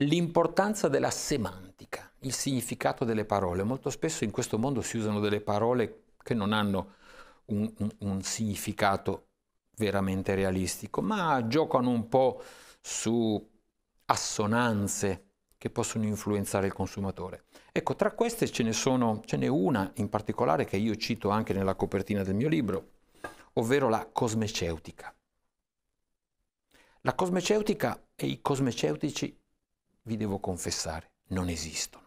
L'importanza della semantica, il significato delle parole. Molto spesso in questo mondo si usano delle parole che non hanno un, un, un significato veramente realistico, ma giocano un po' su assonanze che possono influenzare il consumatore. Ecco, tra queste ce ne sono, ce n'è una in particolare che io cito anche nella copertina del mio libro, ovvero la cosmeceutica. La cosmeceutica e i cosmeceutici, vi devo confessare, non esistono.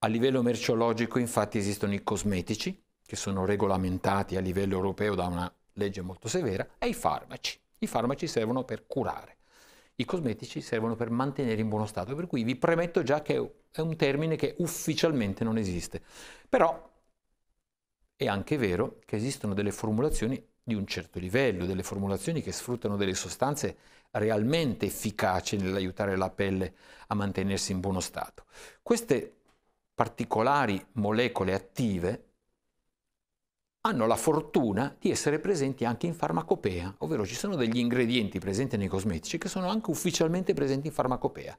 A livello merceologico infatti esistono i cosmetici, che sono regolamentati a livello europeo da una legge molto severa, e i farmaci. I farmaci servono per curare. I cosmetici servono per mantenere in buono stato, per cui vi premetto già che è un termine che ufficialmente non esiste. Però è anche vero che esistono delle formulazioni di un certo livello, delle formulazioni che sfruttano delle sostanze realmente efficaci nell'aiutare la pelle a mantenersi in buono stato. Queste particolari molecole attive hanno la fortuna di essere presenti anche in farmacopea, ovvero ci sono degli ingredienti presenti nei cosmetici che sono anche ufficialmente presenti in farmacopea,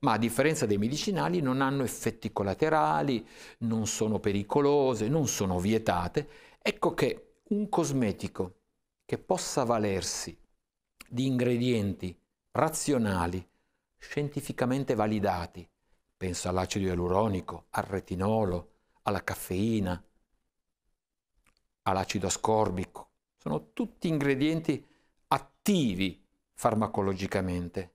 ma a differenza dei medicinali non hanno effetti collaterali, non sono pericolose, non sono vietate. Ecco che un cosmetico che possa valersi di ingredienti razionali, scientificamente validati, penso all'acido ialuronico, al retinolo, alla caffeina, all'acido ascorbico. Sono tutti ingredienti attivi farmacologicamente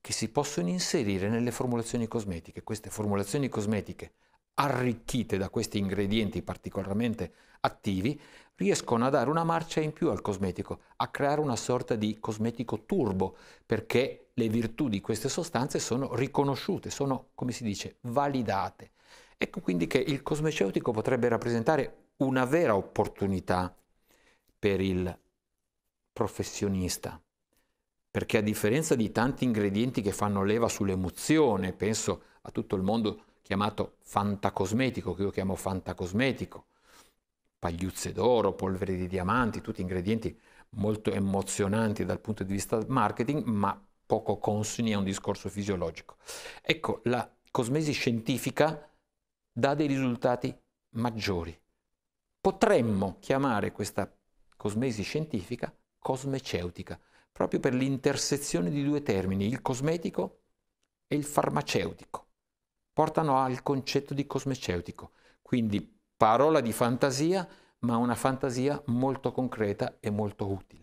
che si possono inserire nelle formulazioni cosmetiche. Queste formulazioni cosmetiche arricchite da questi ingredienti particolarmente attivi riescono a dare una marcia in più al cosmetico, a creare una sorta di cosmetico turbo, perché le virtù di queste sostanze sono riconosciute, sono, come si dice, validate. Ecco quindi che il cosmeceutico potrebbe rappresentare una vera opportunità per il professionista, perché a differenza di tanti ingredienti che fanno leva sull'emozione, penso a tutto il mondo chiamato fantacosmetico, che io chiamo fantacosmetico, pagliuzze d'oro, polvere di diamanti, tutti ingredienti molto emozionanti dal punto di vista marketing, ma poco consoni a un discorso fisiologico. Ecco, la cosmesi scientifica dà dei risultati maggiori. Potremmo chiamare questa cosmesi scientifica cosmeceutica, proprio per l'intersezione di due termini, il cosmetico e il farmaceutico. Portano al concetto di cosmeceutico, quindi parola di fantasia, ma una fantasia molto concreta e molto utile.